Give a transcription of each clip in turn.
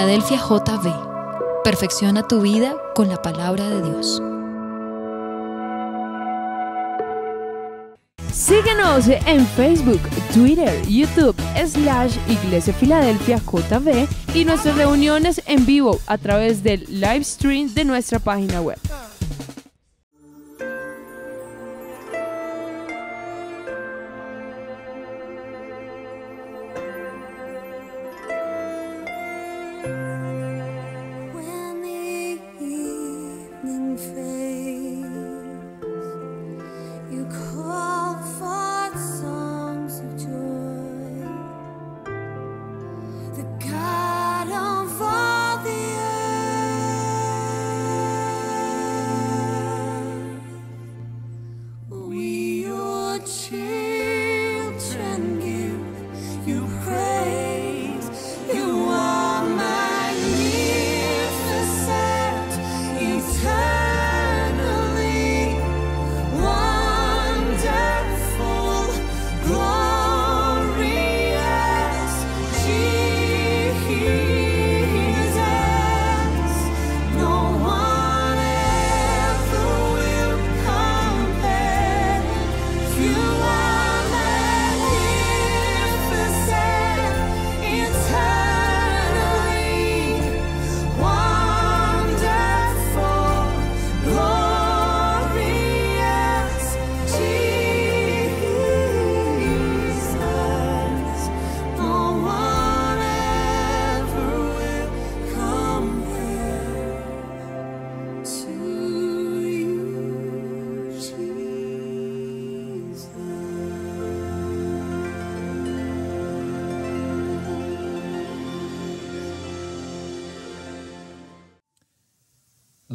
Filadelfia JV. Perfecciona tu vida con la palabra de Dios. Síguenos en Facebook, Twitter, YouTube, slash Iglesia Filadelfia JB y nuestras reuniones en vivo a través del live stream de nuestra página web.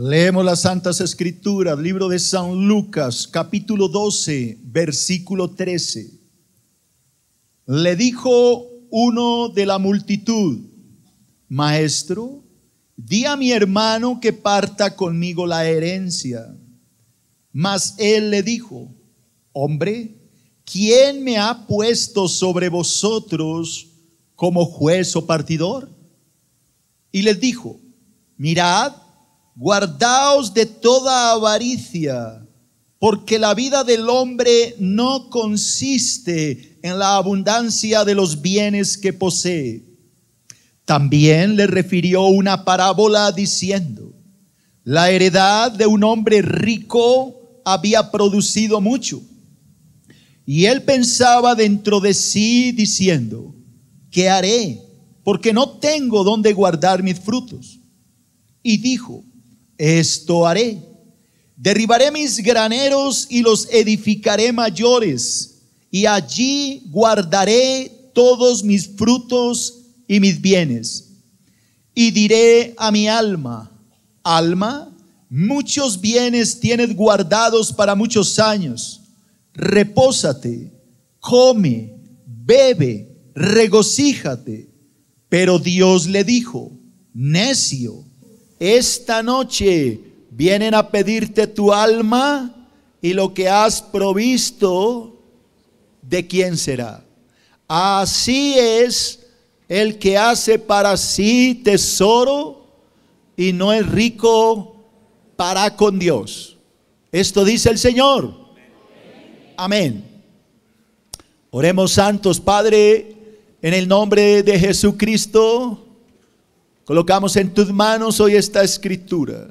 Leemos las Santas Escrituras, libro de San Lucas, capítulo 12, versículo 13. Le dijo uno de la multitud, Maestro, di a mi hermano que parta conmigo la herencia. Mas él le dijo, Hombre, ¿quién me ha puesto sobre vosotros como juez o partidor? Y les dijo, Mirad, guardaos de toda avaricia, porque la vida del hombre no consiste en la abundancia de los bienes que posee. También le refirió una parábola diciendo, la heredad de un hombre rico había producido mucho. Y él pensaba dentro de sí diciendo, ¿qué haré? Porque no tengo donde guardar mis frutos. Y dijo, esto haré. Derribaré mis graneros y los edificaré mayores, y allí guardaré todos mis frutos y mis bienes. Y diré a mi alma, alma, muchos bienes tienes guardados para muchos años. Repósate, come, bebe, regocíjate. Pero Dios le dijo, necio esta noche vienen a pedirte tu alma y lo que has provisto, ¿de quién será? Así es el que hace para sí tesoro y no es rico para con Dios. Esto dice el Señor. Amén. Oremos santos, Padre, en el nombre de Jesucristo Colocamos en tus manos hoy esta escritura.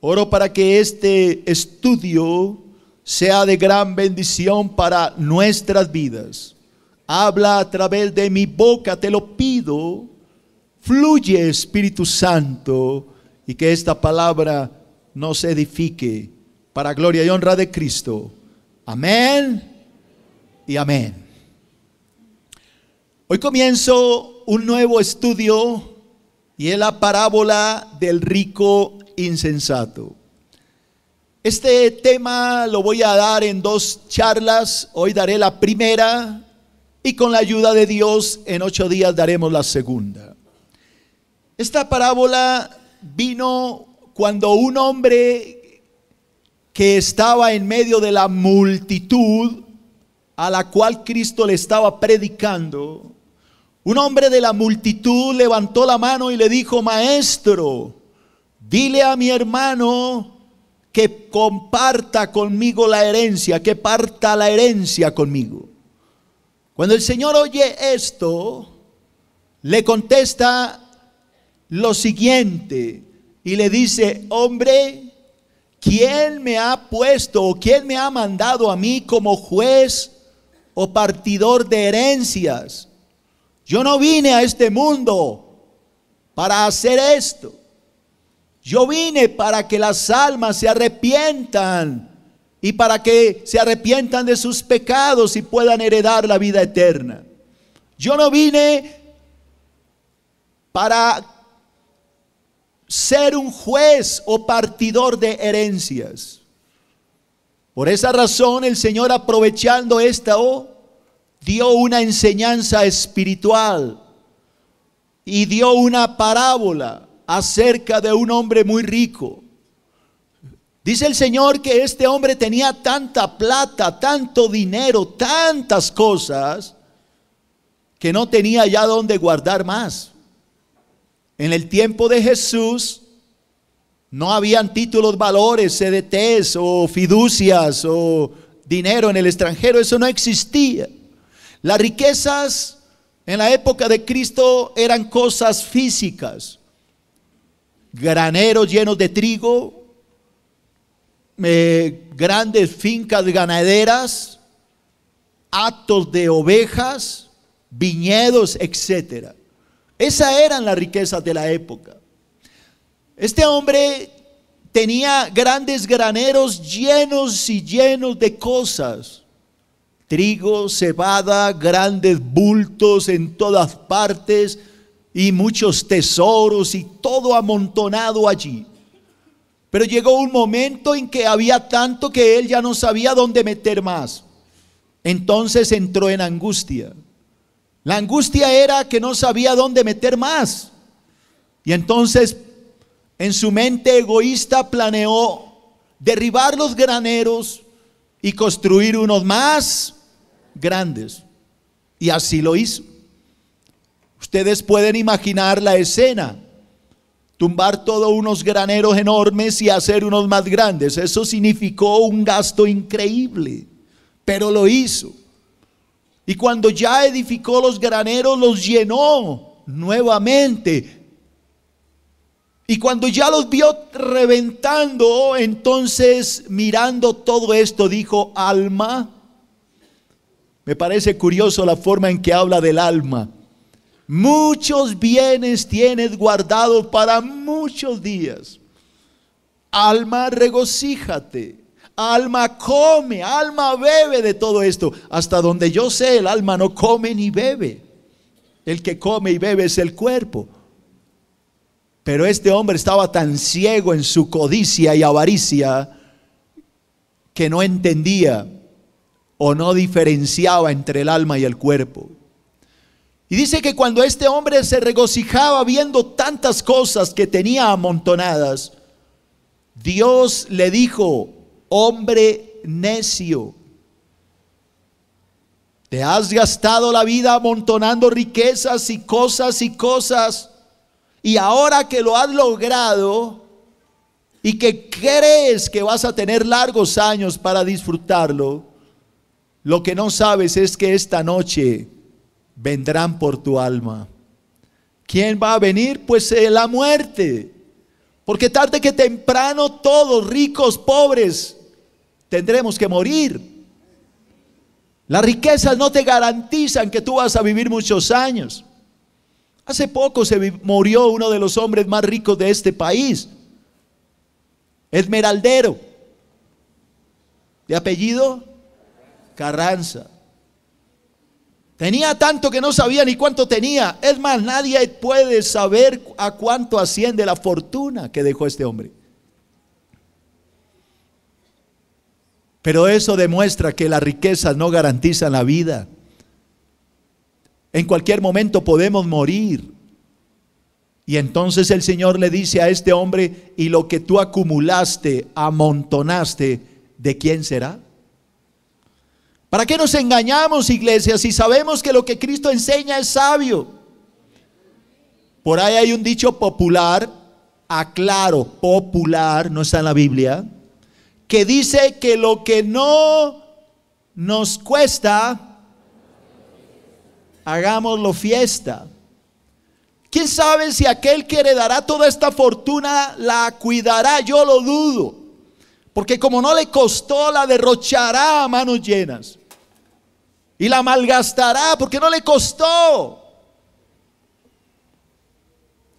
Oro para que este estudio sea de gran bendición para nuestras vidas. Habla a través de mi boca, te lo pido. Fluye Espíritu Santo y que esta palabra nos edifique para gloria y honra de Cristo. Amén y amén. Hoy comienzo un nuevo estudio y es la parábola del rico insensato. Este tema lo voy a dar en dos charlas. Hoy daré la primera y con la ayuda de Dios en ocho días daremos la segunda. Esta parábola vino cuando un hombre que estaba en medio de la multitud a la cual Cristo le estaba predicando, un hombre de la multitud levantó la mano y le dijo, maestro, dile a mi hermano que comparta conmigo la herencia, que parta la herencia conmigo. Cuando el Señor oye esto, le contesta lo siguiente y le dice, hombre, ¿quién me ha puesto o quién me ha mandado a mí como juez o partidor de herencias? Yo no vine a este mundo para hacer esto. Yo vine para que las almas se arrepientan y para que se arrepientan de sus pecados y puedan heredar la vida eterna. Yo no vine para ser un juez o partidor de herencias. Por esa razón el Señor aprovechando esta O dio una enseñanza espiritual y dio una parábola acerca de un hombre muy rico. Dice el Señor que este hombre tenía tanta plata, tanto dinero, tantas cosas, que no tenía ya donde guardar más. En el tiempo de Jesús no habían títulos valores, CDTs o fiducias o dinero en el extranjero, eso no existía. Las riquezas en la época de Cristo eran cosas físicas. Graneros llenos de trigo, eh, grandes fincas ganaderas, Atos de ovejas, viñedos, etc. Esas eran las riquezas de la época. Este hombre tenía grandes graneros llenos y llenos de cosas trigo, cebada, grandes bultos en todas partes y muchos tesoros y todo amontonado allí. Pero llegó un momento en que había tanto que él ya no sabía dónde meter más. Entonces entró en angustia. La angustia era que no sabía dónde meter más. Y entonces en su mente egoísta planeó derribar los graneros y construir unos más grandes. Y así lo hizo. Ustedes pueden imaginar la escena. Tumbar todos unos graneros enormes y hacer unos más grandes. Eso significó un gasto increíble, pero lo hizo. Y cuando ya edificó los graneros, los llenó nuevamente. Y cuando ya los vio reventando, entonces mirando todo esto, dijo, alma, me parece curioso la forma en que habla del alma. Muchos bienes tienes guardados para muchos días. Alma, regocíjate. Alma, come. Alma, bebe de todo esto. Hasta donde yo sé, el alma no come ni bebe. El que come y bebe es el cuerpo. Pero este hombre estaba tan ciego en su codicia y avaricia que no entendía o no diferenciaba entre el alma y el cuerpo. Y dice que cuando este hombre se regocijaba viendo tantas cosas que tenía amontonadas, Dios le dijo, hombre necio, te has gastado la vida amontonando riquezas y cosas y cosas, y ahora que lo has logrado y que crees que vas a tener largos años para disfrutarlo, lo que no sabes es que esta noche vendrán por tu alma. ¿Quién va a venir? Pues eh, la muerte. Porque tarde que temprano todos, ricos, pobres, tendremos que morir. Las riquezas no te garantizan que tú vas a vivir muchos años. Hace poco se murió uno de los hombres más ricos de este país, Esmeraldero, de apellido Carranza. Tenía tanto que no sabía ni cuánto tenía. Es más, nadie puede saber a cuánto asciende la fortuna que dejó este hombre. Pero eso demuestra que las riquezas no garantizan la vida. En cualquier momento podemos morir. Y entonces el Señor le dice a este hombre, y lo que tú acumulaste, amontonaste, ¿de quién será? ¿Para qué nos engañamos, iglesia, si sabemos que lo que Cristo enseña es sabio? Por ahí hay un dicho popular, aclaro, popular, no está en la Biblia, que dice que lo que no nos cuesta, hagámoslo fiesta. ¿Quién sabe si aquel que heredará toda esta fortuna la cuidará? Yo lo dudo. Porque como no le costó, la derrochará a manos llenas y la malgastará porque no le costó.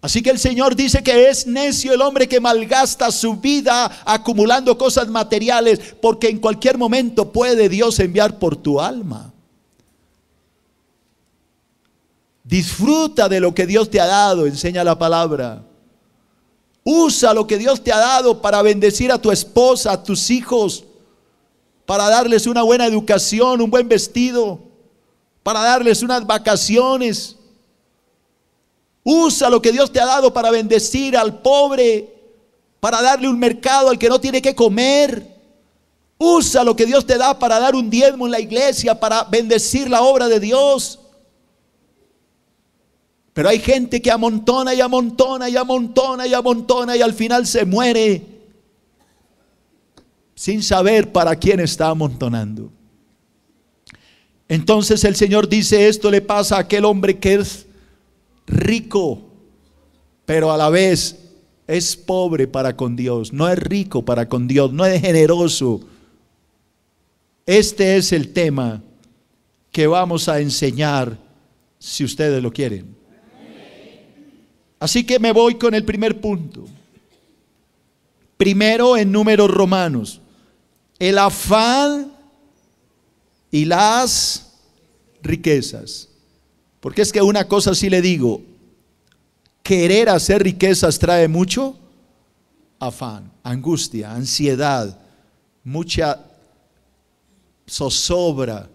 Así que el Señor dice que es necio el hombre que malgasta su vida acumulando cosas materiales, porque en cualquier momento puede Dios enviar por tu alma. Disfruta de lo que Dios te ha dado, enseña la palabra. Usa lo que Dios te ha dado para bendecir a tu esposa, a tus hijos, para darles una buena educación, un buen vestido, para darles unas vacaciones. Usa lo que Dios te ha dado para bendecir al pobre, para darle un mercado al que no tiene que comer. Usa lo que Dios te da para dar un diezmo en la iglesia, para bendecir la obra de Dios. Pero hay gente que amontona y amontona y amontona y amontona y al final se muere sin saber para quién está amontonando. Entonces el Señor dice, esto le pasa a aquel hombre que es rico, pero a la vez es pobre para con Dios, no es rico para con Dios, no es generoso. Este es el tema que vamos a enseñar si ustedes lo quieren. Así que me voy con el primer punto. Primero en números romanos el afán y las riquezas. Porque es que una cosa sí le digo, querer hacer riquezas trae mucho afán, angustia, ansiedad, mucha zozobra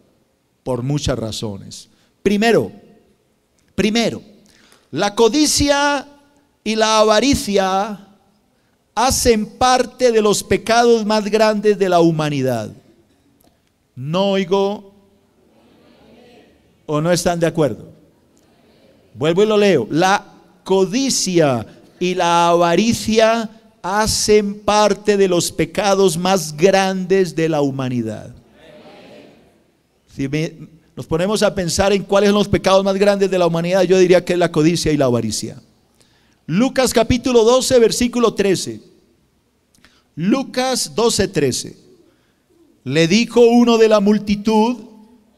por muchas razones. Primero, primero, la codicia y la avaricia hacen parte de los pecados más grandes de la humanidad. No oigo o no están de acuerdo. Vuelvo y lo leo. La codicia y la avaricia hacen parte de los pecados más grandes de la humanidad. Si nos ponemos a pensar en cuáles son los pecados más grandes de la humanidad, yo diría que es la codicia y la avaricia. Lucas capítulo 12, versículo 13. Lucas 12, 13. Le dijo uno de la multitud,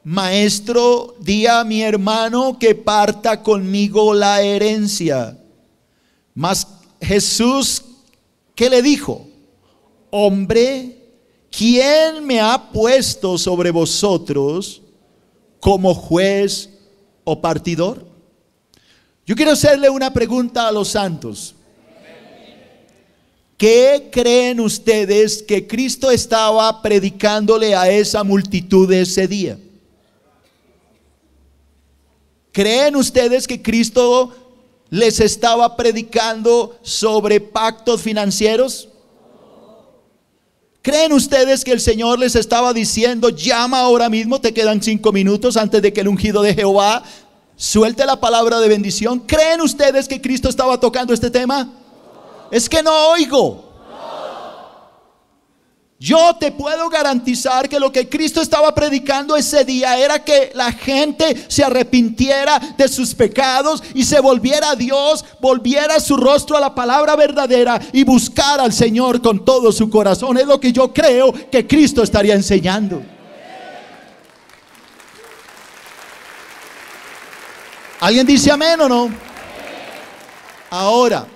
maestro, di a mi hermano que parta conmigo la herencia. Mas Jesús, ¿qué le dijo? Hombre, ¿quién me ha puesto sobre vosotros como juez o partidor? Yo quiero hacerle una pregunta a los santos. ¿Qué creen ustedes que Cristo estaba predicándole a esa multitud ese día? ¿Creen ustedes que Cristo les estaba predicando sobre pactos financieros? ¿Creen ustedes que el Señor les estaba diciendo, llama ahora mismo, te quedan cinco minutos antes de que el ungido de Jehová suelte la palabra de bendición. ¿Creen ustedes que Cristo estaba tocando este tema? Es que no oigo. Yo te puedo garantizar que lo que Cristo estaba predicando ese día era que la gente se arrepintiera de sus pecados y se volviera a Dios, volviera su rostro a la palabra verdadera y buscar al Señor con todo su corazón. Es lo que yo creo que Cristo estaría enseñando. ¿Alguien dice amén o no? Ahora,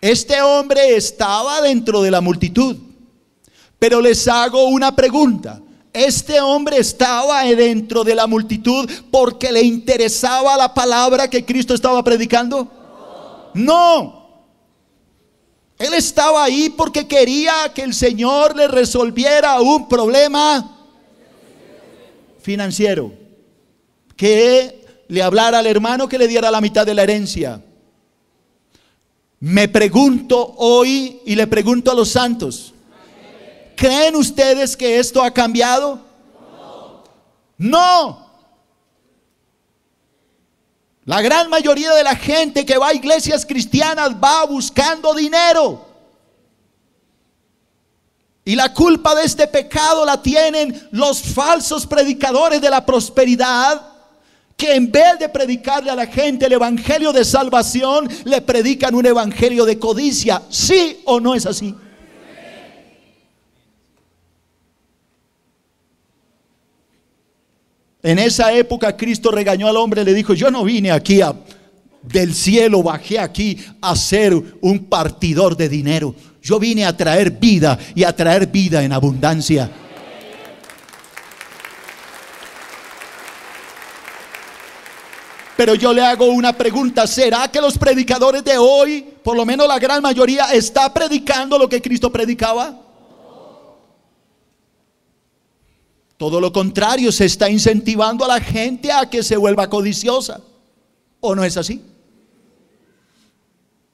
este hombre estaba dentro de la multitud, pero les hago una pregunta. Este hombre estaba dentro de la multitud porque le interesaba la palabra que Cristo estaba predicando. No. Él estaba ahí porque quería que el Señor le resolviera un problema financiero que le hablara al hermano que le diera la mitad de la herencia. Me pregunto hoy y le pregunto a los santos, ¿creen ustedes que esto ha cambiado? No. no. La gran mayoría de la gente que va a iglesias cristianas va buscando dinero. Y la culpa de este pecado la tienen los falsos predicadores de la prosperidad que en vez de predicarle a la gente el evangelio de salvación, le predican un evangelio de codicia. ¿Sí o no es así? En esa época Cristo regañó al hombre, le dijo, yo no vine aquí del cielo, bajé aquí a ser un partidor de dinero. Yo vine a traer vida y a traer vida en abundancia. Pero yo le hago una pregunta. ¿Será que los predicadores de hoy, por lo menos la gran mayoría, está predicando lo que Cristo predicaba? Todo lo contrario, se está incentivando a la gente a que se vuelva codiciosa. ¿O no es así?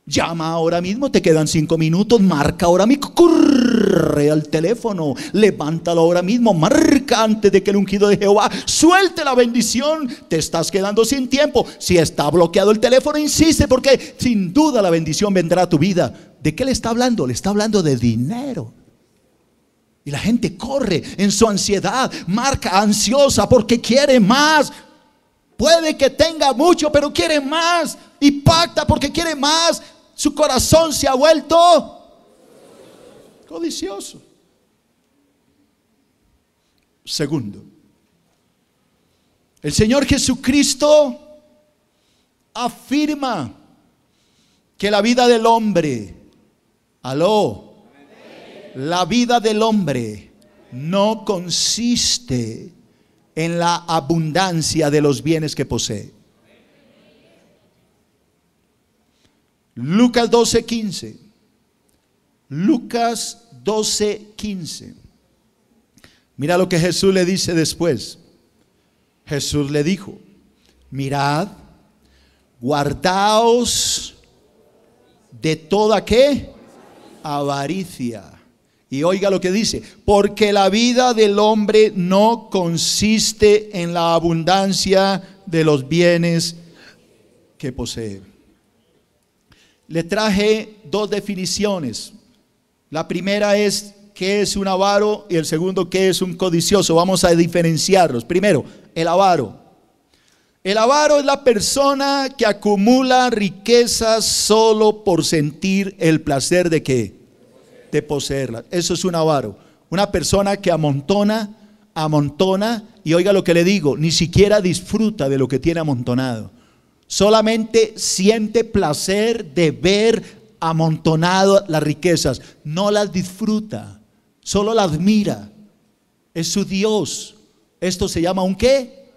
Llama ahora mismo, te quedan cinco minutos, marca ahora mismo, corre al teléfono, levántalo ahora mismo, marca antes de que el ungido de Jehová suelte la bendición. Te estás quedando sin tiempo. Si está bloqueado el teléfono, insiste porque sin duda la bendición vendrá a tu vida. ¿De qué le está hablando? Le está hablando de dinero. Y la gente corre en su ansiedad, marca ansiosa porque quiere más. Puede que tenga mucho, pero quiere más. Y pacta porque quiere más su corazón se ha vuelto codicioso. Segundo, el Señor Jesucristo afirma que la vida del hombre, aló, la vida del hombre no consiste en la abundancia de los bienes que posee. Lucas 12, 15. Lucas 12, 15. Mira lo que Jesús le dice después. Jesús le dijo, mirad, guardaos de toda qué? Avaricia. Y oiga lo que dice, porque la vida del hombre no consiste en la abundancia de los bienes que posee le traje dos definiciones. La primera es qué es un avaro y el segundo qué es un codicioso. Vamos a diferenciarlos. Primero, el avaro. El avaro es la persona que acumula riquezas solo por sentir el placer de que? De poseerlas. Eso es un avaro. Una persona que amontona, amontona y oiga lo que le digo, ni siquiera disfruta de lo que tiene amontonado solamente siente placer de ver amontonado las riquezas, no las disfruta, solo las mira. Es su Dios. Esto se llama un qué?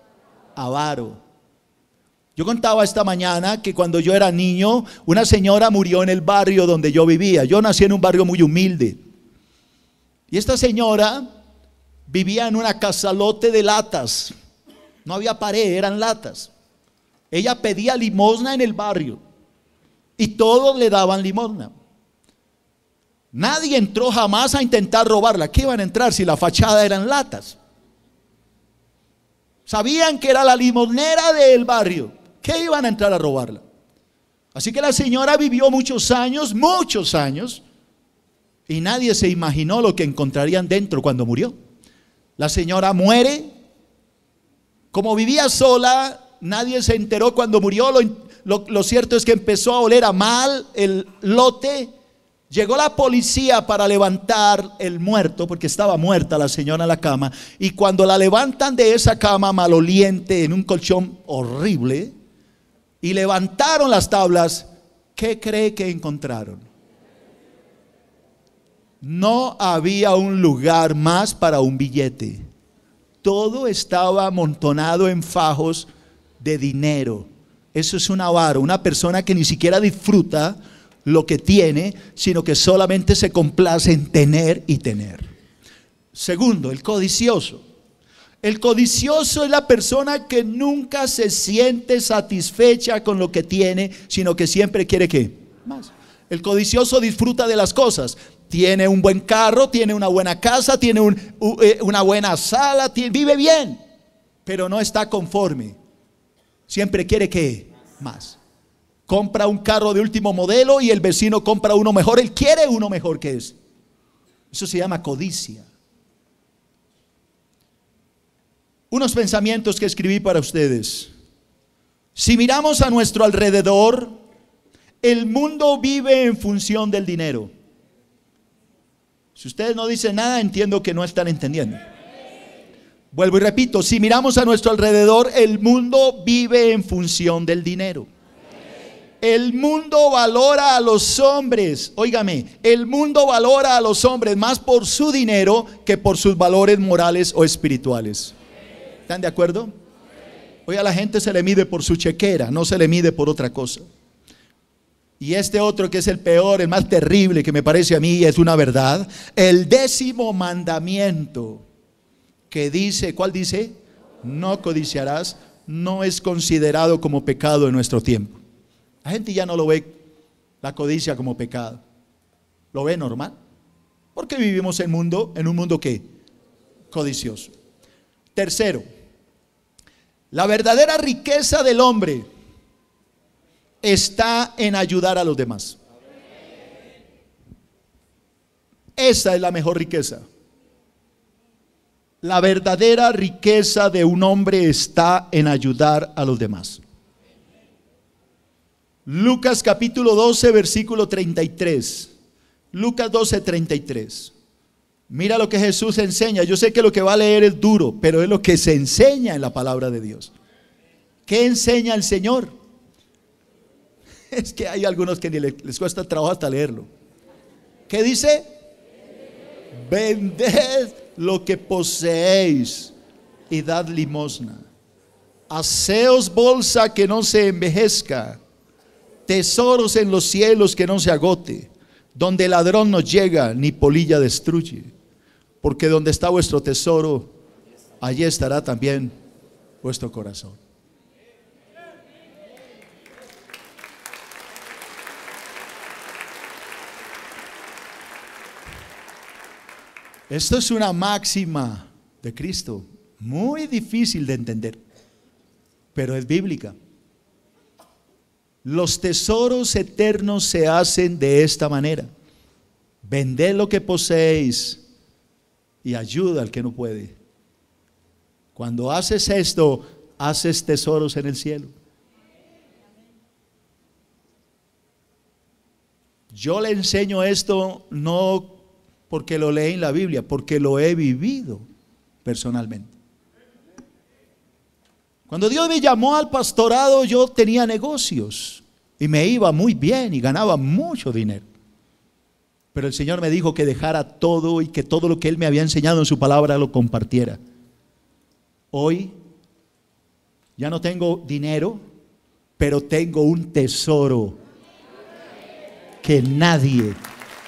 Avaro. Yo contaba esta mañana que cuando yo era niño, una señora murió en el barrio donde yo vivía. Yo nací en un barrio muy humilde. Y esta señora vivía en una casalote de latas. No había pared, eran latas. Ella pedía limosna en el barrio y todos le daban limosna. Nadie entró jamás a intentar robarla. ¿Qué iban a entrar si la fachada eran latas? Sabían que era la limonera del barrio. ¿Qué iban a entrar a robarla? Así que la señora vivió muchos años, muchos años, y nadie se imaginó lo que encontrarían dentro cuando murió. La señora muere. Como vivía sola, Nadie se enteró cuando murió. Lo, cierto es que empezó a oler a mal el lote. Llegó la policía para levantar el muerto, porque estaba muerta la señora en la cama. Y cuando la levantan de esa cama maloliente en un colchón horrible, y levantaron las tablas, ¿qué cree que encontraron? No había un lugar más para un billete. Todo estaba amontonado en fajos de dinero. Eso es un avaro, una persona que ni siquiera disfruta lo que tiene, sino que solamente se complace en tener y tener. Segundo, el codicioso. El codicioso es la persona que nunca se siente satisfecha con lo que tiene, sino que siempre quiere que más. El codicioso disfruta de las cosas. Tiene un buen carro, tiene una buena casa, tiene eh, una buena sala, vive bien, pero no está conforme siempre quiere que más. Compra un carro de último modelo y el vecino compra uno mejor, él quiere uno mejor que es. Eso se llama codicia. Unos pensamientos que escribí para ustedes. Si miramos a nuestro alrededor, el mundo vive en función del dinero. Si ustedes no dicen nada, entiendo que no están entendiendo. Vuelvo y repito, si miramos a nuestro alrededor, el mundo vive en función del dinero. El mundo valora a los hombres, óigame, el mundo valora a los hombres más por su dinero que por sus valores morales o espirituales. ¿Están de acuerdo? Hoy a la gente se le mide por su chequera, no se le mide por otra cosa. Y este otro que es el peor, el más terrible que me parece a mí, es una verdad, el décimo mandamiento que dice, ¿cuál dice? No codiciarás, no es considerado como pecado en nuestro tiempo. La gente ya no lo ve la codicia como pecado. Lo ve normal. Porque vivimos en mundo en un mundo que codicioso. Tercero, la verdadera riqueza del hombre está en ayudar a los demás. Esa es la mejor riqueza. La verdadera riqueza de un hombre está en ayudar a los demás. Lucas capítulo 12, versículo 33. Lucas 12, 33. Mira lo que Jesús enseña. Yo sé que lo que va a leer es duro, pero es lo que se enseña en la palabra de Dios. ¿Qué enseña el Señor? Es que hay algunos que ni les, cuesta trabajo hasta leerlo. ¿Qué dice? Vended lo que poseéis y dad limosna. Haceos bolsa que no se envejezca, tesoros en los cielos que no se agote, donde ladrón no llega ni polilla destruye, porque donde está vuestro tesoro, allí estará también vuestro corazón. Esto es una máxima de Cristo, muy difícil de entender, pero es bíblica. Los tesoros eternos se hacen de esta manera. Vended lo que poseéis y ayuda al que no puede. Cuando haces esto, haces tesoros en el cielo. Yo le enseño esto no porque lo leí en la Biblia, porque lo he vivido personalmente. Cuando Dios me llamó al pastorado, yo tenía negocios y me iba muy bien y ganaba mucho dinero. Pero el Señor me dijo que dejara todo y que todo lo que Él me había enseñado en su palabra lo compartiera. Hoy ya no tengo dinero, pero tengo un tesoro que nadie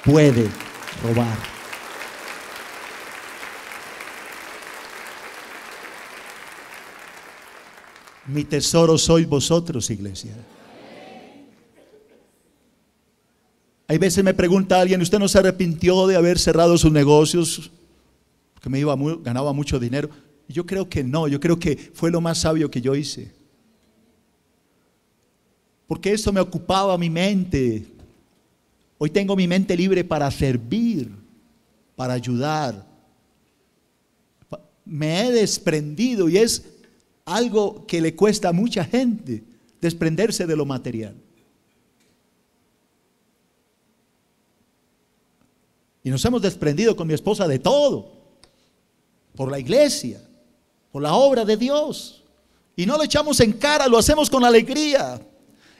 puede robar. Mi tesoro sois vosotros, iglesia. Hay veces me pregunta alguien, ¿usted no se arrepintió de haber cerrado sus negocios? Que me iba ganaba mucho dinero. Yo creo que no, yo creo que fue lo más sabio que yo hice. Porque eso me ocupaba mi mente. Hoy tengo mi mente libre para servir, para ayudar. Me he desprendido y es algo que le cuesta a mucha gente desprenderse de lo material. Y nos hemos desprendido con mi esposa de todo, por la iglesia, por la obra de Dios. Y no lo echamos en cara, lo hacemos con alegría.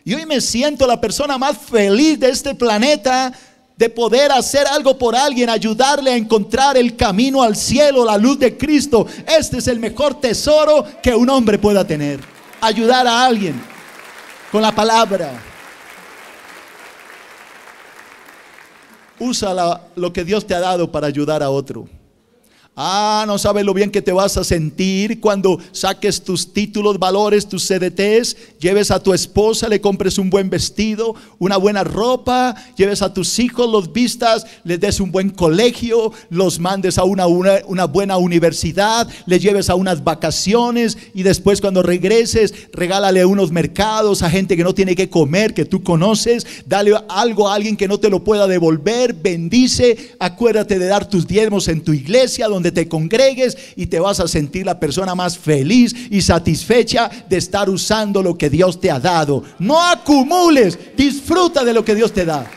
Y hoy me siento la persona más feliz de este planeta de poder hacer algo por alguien, ayudarle a encontrar el camino al cielo, la luz de Cristo. Este es el mejor tesoro que un hombre pueda tener. Ayudar a alguien con la palabra. Usa lo que Dios te ha dado para ayudar a otro. Ah, no sabes lo bien que te vas a sentir cuando saques tus títulos, valores, tus CDTs, lleves a tu esposa, le compres un buen vestido, una buena ropa, lleves a tus hijos, los vistas, les des un buen colegio, los mandes a una, buena universidad, les lleves a unas vacaciones y después cuando regreses, regálale unos mercados a gente que no tiene que comer, que tú conoces, dale algo a alguien que no te lo pueda devolver, bendice, acuérdate de dar tus diezmos en tu iglesia, donde donde te congregues y te vas a sentir la persona más feliz y satisfecha de estar usando lo que Dios te ha dado. No acumules, disfruta de lo que Dios te da.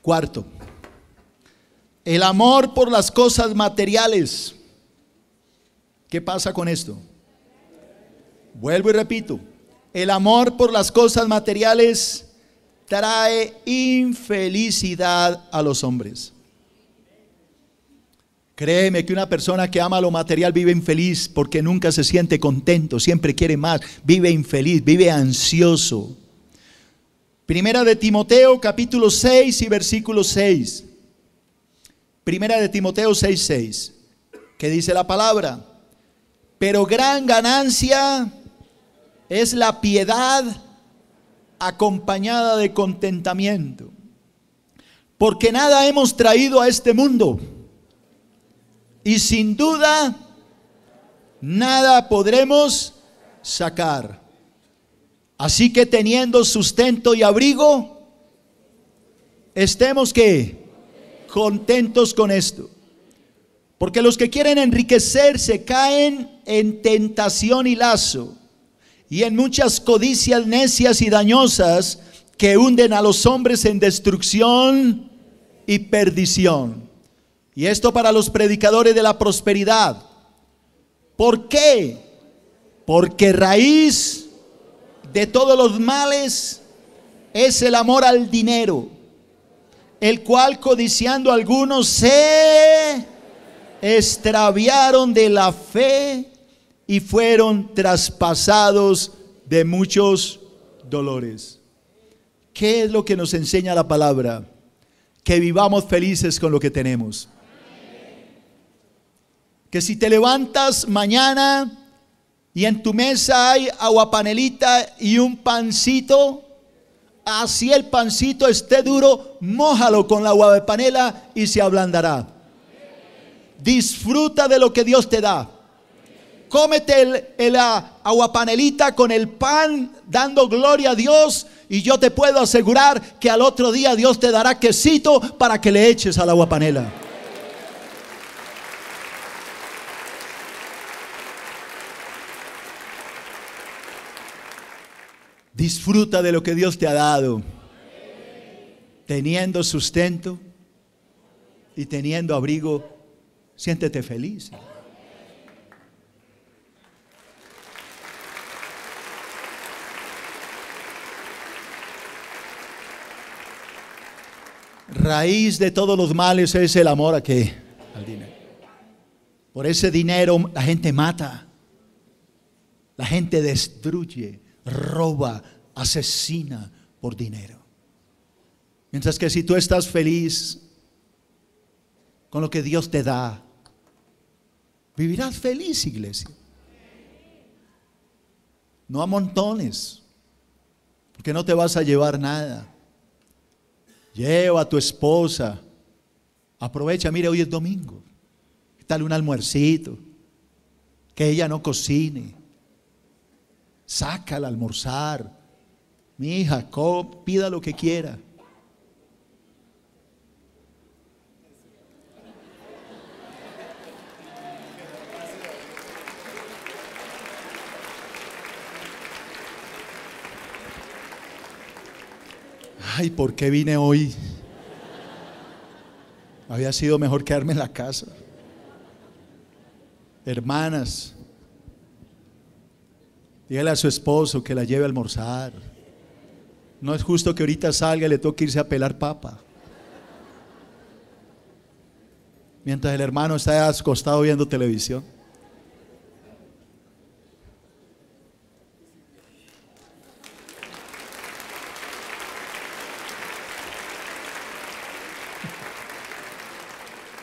Cuarto, el amor por las cosas materiales. ¿Qué pasa con esto? Vuelvo y repito, el amor por las cosas materiales trae infelicidad a los hombres. Créeme que una persona que ama lo material vive infeliz porque nunca se siente contento, siempre quiere más, vive infeliz, vive ansioso. Primera de Timoteo capítulo 6 y versículo 6. Primera de Timoteo 6, 6, que dice la palabra, pero gran ganancia es la piedad acompañada de contentamiento. Porque nada hemos traído a este mundo. Y sin duda, nada podremos sacar. Así que teniendo sustento y abrigo, estemos que contentos con esto. Porque los que quieren enriquecerse caen en tentación y lazo y en muchas codicias necias y dañosas que hunden a los hombres en destrucción y perdición. Y esto para los predicadores de la prosperidad. ¿Por qué? Porque raíz de todos los males es el amor al dinero, el cual codiciando algunos se extraviaron de la fe y fueron traspasados de muchos dolores. ¿Qué es lo que nos enseña la palabra? Que vivamos felices con lo que tenemos. Que si te levantas mañana y en tu mesa hay aguapanelita y un pancito, así el pancito esté duro, mójalo con la agua de panela y se ablandará. Disfruta de lo que Dios te da cómete el, ah, aguapanelita con el pan dando gloria a Dios y yo te puedo asegurar que al otro día Dios te dará quesito para que le eches al aguapanela. Disfruta de lo que Dios te ha dado, teniendo sustento y teniendo abrigo, siéntete feliz. raíz de todos los males es el amor a que Al dinero. Por ese dinero la gente mata, la gente destruye, roba, asesina por dinero. Mientras que si tú estás feliz con lo que Dios te da, vivirás feliz, iglesia. No a montones, porque no te vas a llevar nada. Lleva a tu esposa. Aprovecha, mire, hoy es domingo. Dale un almuercito. Que ella no cocine. Sácala a almorzar. Mi hija, pida lo que quiera. y ¿por qué vine hoy? Había sido mejor quedarme en la casa. Hermanas, dígale a su esposo que la lleve a almorzar. No es justo que ahorita salga y le toque irse a pelar papa. Mientras el hermano está acostado viendo televisión.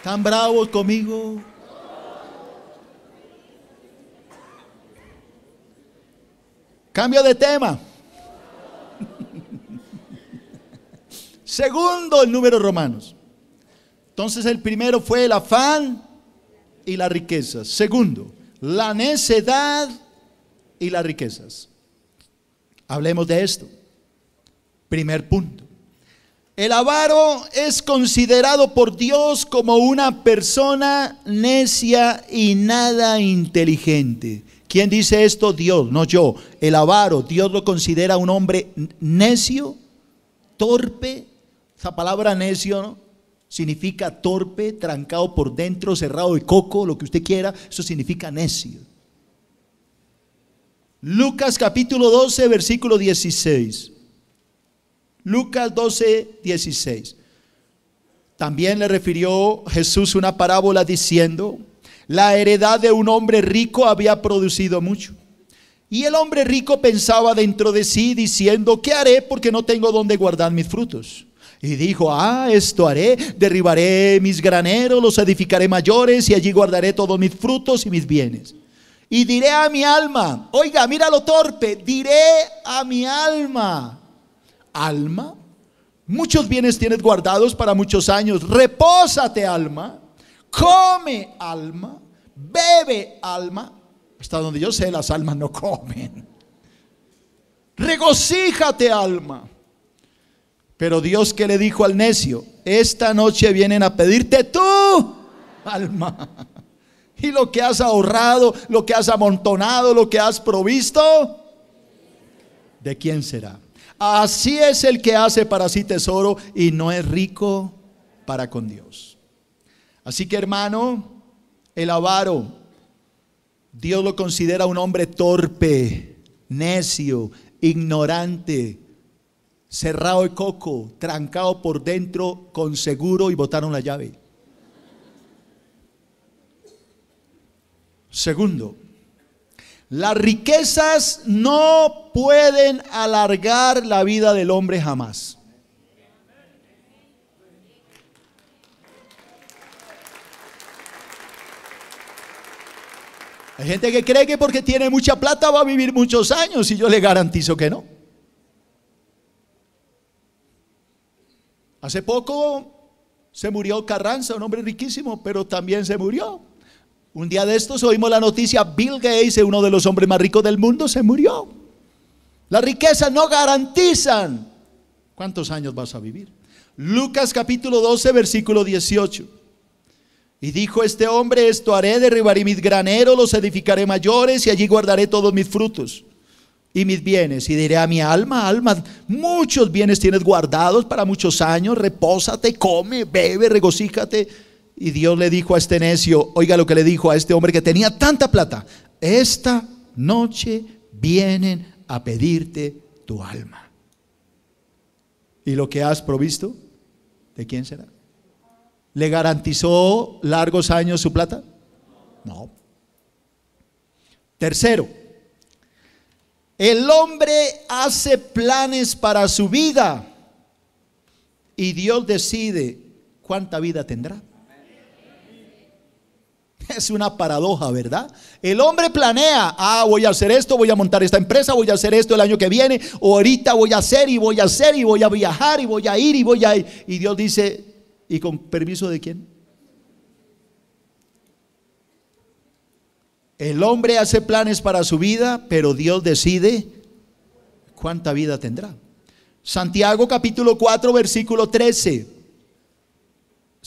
¿Están bravos conmigo? Cambio de tema. Segundo, el número romanos. Entonces el primero fue el afán y la riqueza Segundo, la necedad y las riquezas. Hablemos de esto. Primer punto. El avaro es considerado por Dios como una persona necia y nada inteligente. ¿Quién dice esto? Dios, no yo. El avaro, Dios lo considera un hombre necio, torpe. Esa palabra necio significa torpe, trancado por dentro, cerrado de coco, lo que usted quiera. Eso significa necio. Lucas capítulo 12, versículo 16. Lucas 12, 16. También le refirió Jesús una parábola diciendo, la heredad de un hombre rico había producido mucho. Y el hombre rico pensaba dentro de sí diciendo, ¿qué haré porque no tengo donde guardar mis frutos? Y dijo, ah, esto haré, derribaré mis graneros, los edificaré mayores y allí guardaré todos mis frutos y mis bienes. Y diré a mi alma, oiga, mira lo torpe, diré a mi alma, alma. Muchos bienes tienes guardados para muchos años. Repósate, alma. Come, alma. Bebe, alma. Hasta donde yo sé, las almas no comen. Regocíjate, alma. Pero Dios que le dijo al necio, esta noche vienen a pedirte tú, alma. Y lo que has ahorrado, lo que has amontonado, lo que has provisto, ¿de quién será? Así es el que hace para sí tesoro y no es rico para con Dios. Así que hermano, el avaro, Dios lo considera un hombre torpe, necio, ignorante, cerrado de coco, trancado por dentro con seguro y botaron la llave. Segundo, las riquezas no pueden alargar la vida del hombre jamás. Hay gente que cree que porque tiene mucha plata va a vivir muchos años y yo le garantizo que no. Hace poco se murió Carranza, un hombre riquísimo, pero también se murió. Un día de estos oímos la noticia, Bill Gates, uno de los hombres más ricos del mundo, se murió. La riqueza no garantizan. ¿Cuántos años vas a vivir? Lucas capítulo 12, versículo 18. Y dijo este hombre, esto haré, derribaré mis graneros, los edificaré mayores y allí guardaré todos mis frutos y mis bienes. Y diré a mi alma, alma, muchos bienes tienes guardados para muchos años, repósate, come, bebe, regocíjate. Y Dios le dijo a este necio, oiga lo que le dijo a este hombre que tenía tanta plata, esta noche vienen a pedirte tu alma. ¿Y lo que has provisto? ¿De quién será? ¿Le garantizó largos años su plata? No. Tercero, el hombre hace planes para su vida y Dios decide cuánta vida tendrá. Es una paradoja, ¿verdad? El hombre planea, ah, voy a hacer esto, voy a montar esta empresa, voy a hacer esto el año que viene, o ahorita voy a hacer y voy a hacer y voy a viajar y voy a ir y voy a ir. Y Dios dice, ¿y con permiso de quién? El hombre hace planes para su vida, pero Dios decide cuánta vida tendrá. Santiago capítulo 4, versículo 13.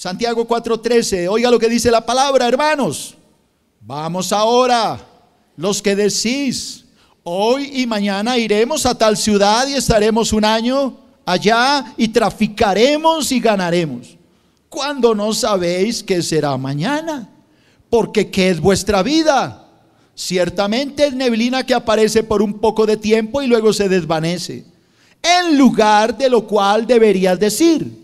Santiago 4:13, oiga lo que dice la palabra, hermanos. Vamos ahora, los que decís, hoy y mañana iremos a tal ciudad y estaremos un año allá y traficaremos y ganaremos, cuando no sabéis que será mañana, porque ¿qué es vuestra vida? Ciertamente es neblina que aparece por un poco de tiempo y luego se desvanece, en lugar de lo cual deberías decir,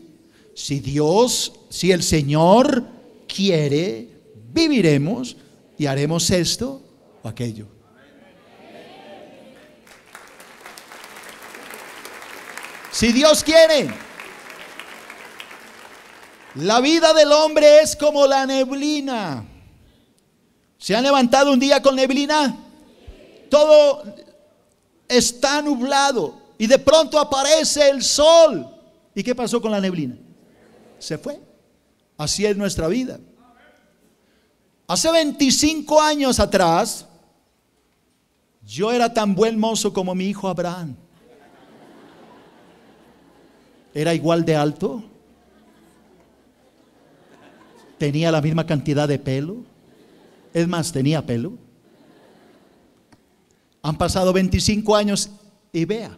si Dios si el Señor quiere, viviremos y haremos esto o aquello. Si Dios quiere, la vida del hombre es como la neblina. ¿Se han levantado un día con neblina? Todo está nublado y de pronto aparece el sol. ¿Y qué pasó con la neblina? Se fue. Así es nuestra vida. Hace 25 años atrás, yo era tan buen mozo como mi hijo Abraham. Era igual de alto. Tenía la misma cantidad de pelo. Es más, tenía pelo. Han pasado 25 años y vea.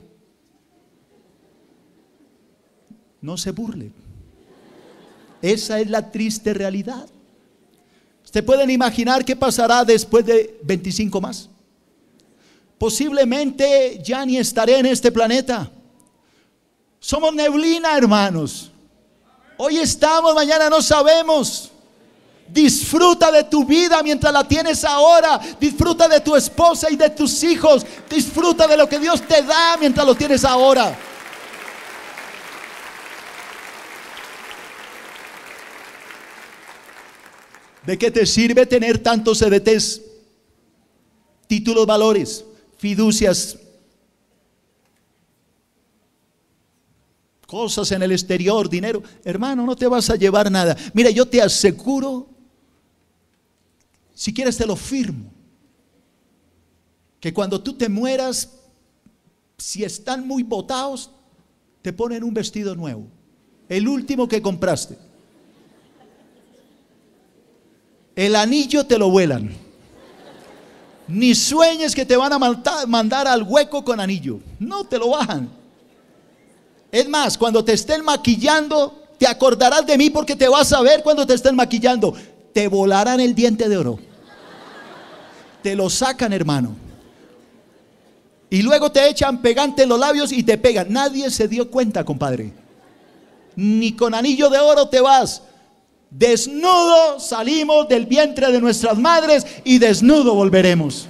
No se burle. Esa es la triste realidad. ¿Se pueden imaginar qué pasará después de 25 más? Posiblemente ya ni estaré en este planeta. Somos neblina, hermanos. Hoy estamos, mañana no sabemos. Disfruta de tu vida mientras la tienes ahora. Disfruta de tu esposa y de tus hijos. Disfruta de lo que Dios te da mientras lo tienes ahora. ¿De qué te sirve tener tantos CDTs? E Títulos valores, fiducias, cosas en el exterior, dinero. Hermano, no te vas a llevar nada. Mira, yo te aseguro, si quieres te lo firmo, que cuando tú te mueras, si están muy botados, te ponen un vestido nuevo, el último que compraste. El anillo te lo vuelan. Ni sueñes que te van a mandar al hueco con anillo. No, te lo bajan. Es más, cuando te estén maquillando, te acordarás de mí porque te vas a ver cuando te estén maquillando. Te volarán el diente de oro. Te lo sacan, hermano. Y luego te echan pegante en los labios y te pegan. Nadie se dio cuenta, compadre. Ni con anillo de oro te vas. Desnudo salimos del vientre de nuestras madres y desnudo volveremos.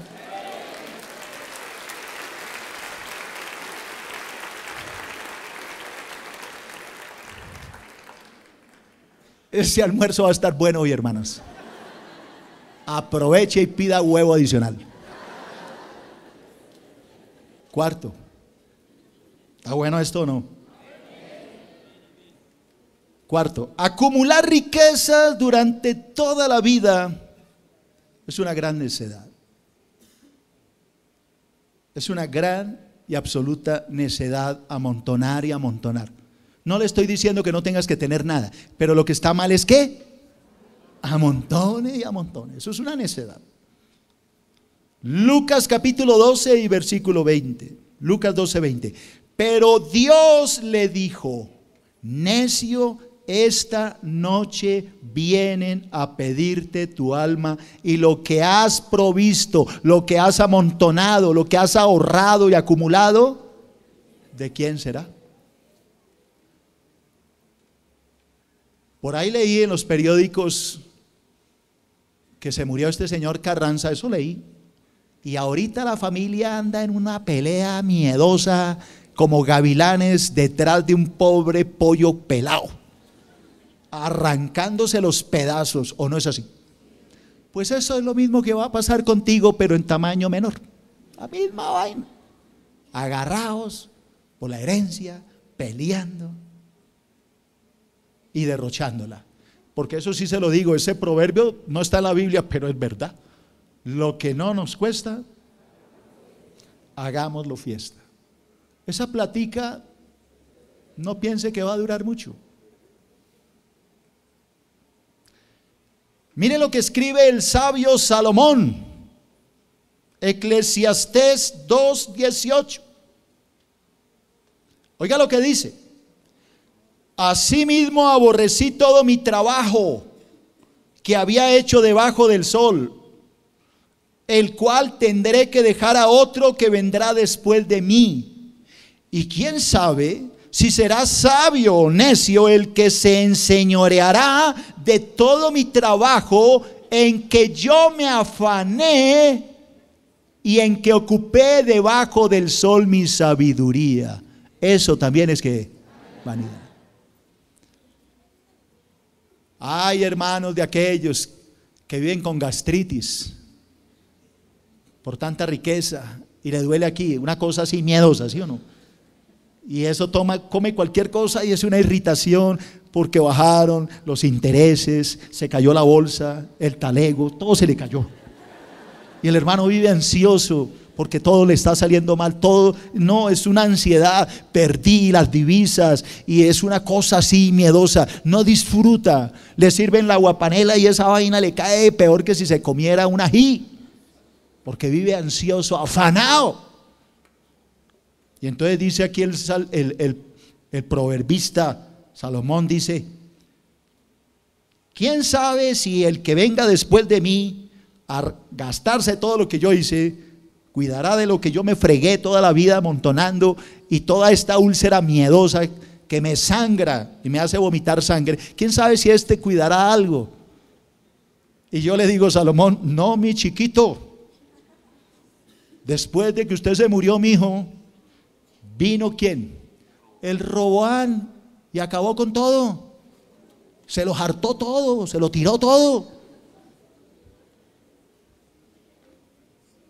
Ese almuerzo va a estar bueno hoy, hermanos. Aproveche y pida huevo adicional. Cuarto. ¿Está bueno esto o no? Cuarto, acumular riquezas durante toda la vida es una gran necedad. Es una gran y absoluta necedad amontonar y amontonar. No le estoy diciendo que no tengas que tener nada, pero lo que está mal es que amontone y amontone. Eso es una necedad. Lucas capítulo 12 y versículo 20. Lucas 12, 20. Pero Dios le dijo, necio esta noche vienen a pedirte tu alma y lo que has provisto, lo que has amontonado, lo que has ahorrado y acumulado, ¿de quién será? Por ahí leí en los periódicos que se murió este señor Carranza, eso leí. Y ahorita la familia anda en una pelea miedosa como gavilanes detrás de un pobre pollo pelado arrancándose los pedazos, ¿o no es así? Pues eso es lo mismo que va a pasar contigo, pero en tamaño menor. La misma vaina. Agarraos por la herencia, peleando y derrochándola. Porque eso sí se lo digo, ese proverbio no está en la Biblia, pero es verdad. Lo que no nos cuesta, hagámoslo fiesta. Esa platica, no piense que va a durar mucho. Mire lo que escribe el sabio Salomón. Eclesiastés 2:18. Oiga lo que dice. Asimismo aborrecí todo mi trabajo que había hecho debajo del sol, el cual tendré que dejar a otro que vendrá después de mí. Y quién sabe si será sabio o necio el que se enseñoreará de todo mi trabajo en que yo me afané y en que ocupé debajo del sol mi sabiduría. Eso también es que vanidad. Ay, hermanos de aquellos que viven con gastritis por tanta riqueza y le duele aquí, una cosa así miedosa, ¿sí o no? Y eso toma, come cualquier cosa y es una irritación porque bajaron los intereses, se cayó la bolsa, el talego, todo se le cayó. Y el hermano vive ansioso porque todo le está saliendo mal, todo, no, es una ansiedad, perdí las divisas y es una cosa así miedosa, no disfruta, le sirven la guapanela y esa vaina le cae peor que si se comiera un ají, porque vive ansioso, afanado. Y entonces dice aquí el, proverbista Salomón, dice, ¿quién sabe si el que venga después de mí a gastarse todo lo que yo hice, cuidará de lo que yo me fregué toda la vida amontonando y toda esta úlcera miedosa que me sangra y me hace vomitar sangre. ¿Quién sabe si este cuidará algo? Y yo le digo, Salomón, no, mi chiquito. Después de que usted se murió, mi hijo, Vino quién? El Roboán y acabó con todo. Se lo hartó todo, se lo tiró todo.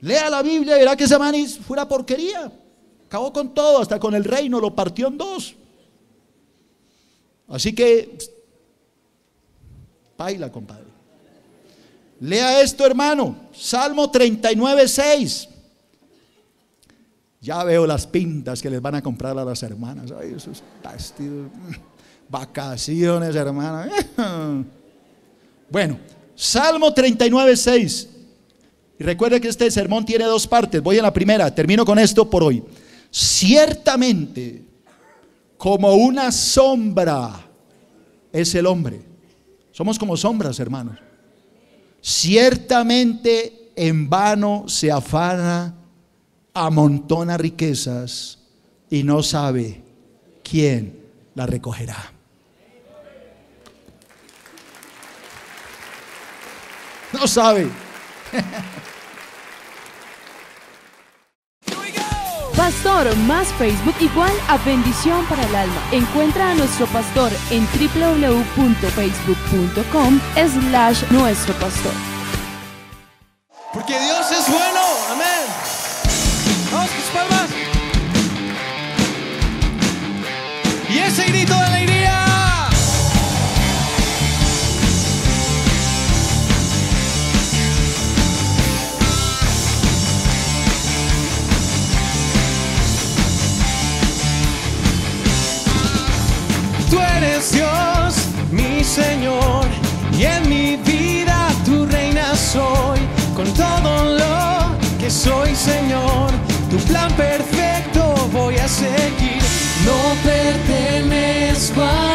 Lea la Biblia y verá que ese manis fue una porquería. Acabó con todo, hasta con el reino lo partió en dos. Así que, baila, compadre. Lea esto, hermano. Salmo 39, 6. Ya veo las pintas que les van a comprar a las hermanas. Ay, esos mm, Vacaciones, hermana. Bueno, Salmo 39, 6. Y recuerde que este sermón tiene dos partes. Voy en la primera, termino con esto por hoy. Ciertamente, como una sombra es el hombre. Somos como sombras, hermanos. Ciertamente en vano se afana amontona riquezas y no sabe quién la recogerá. No sabe. Pastor más Facebook igual a bendición para el alma. Encuentra a nuestro pastor en www.facebook.com slash nuestro pastor. Porque Dios es bueno. Amén. ese grito de alegría. Tú eres Dios, mi Señor, y en mi vida tu reina soy, con todo lo que soy, Señor, tu plan perfecto voy a seguir. No pertenezco why.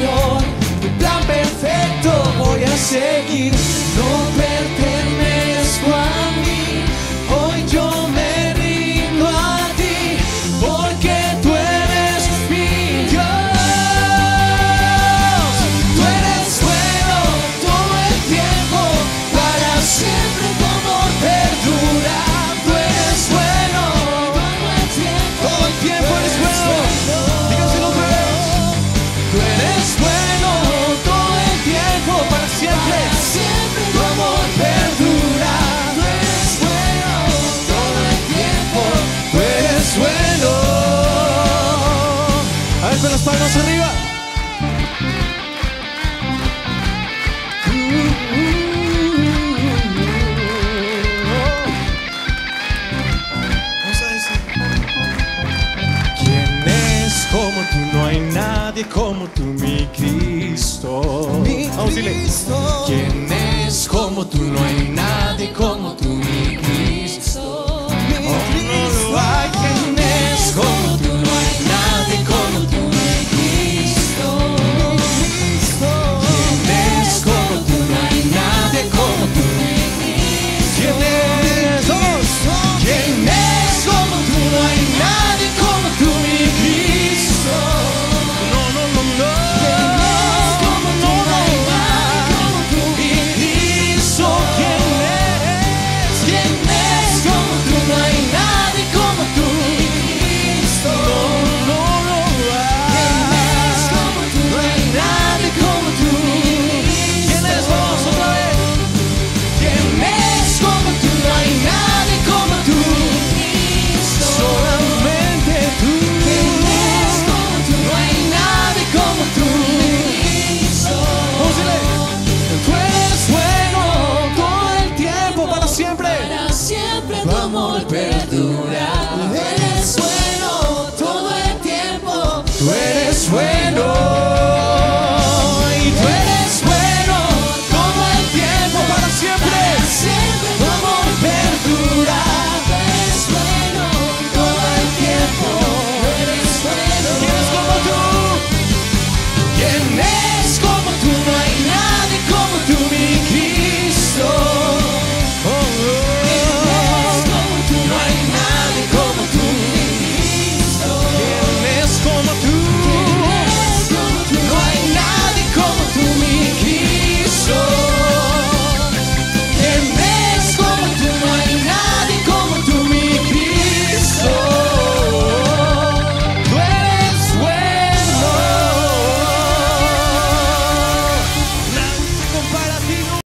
Señor, plan perfecto voy a seguir.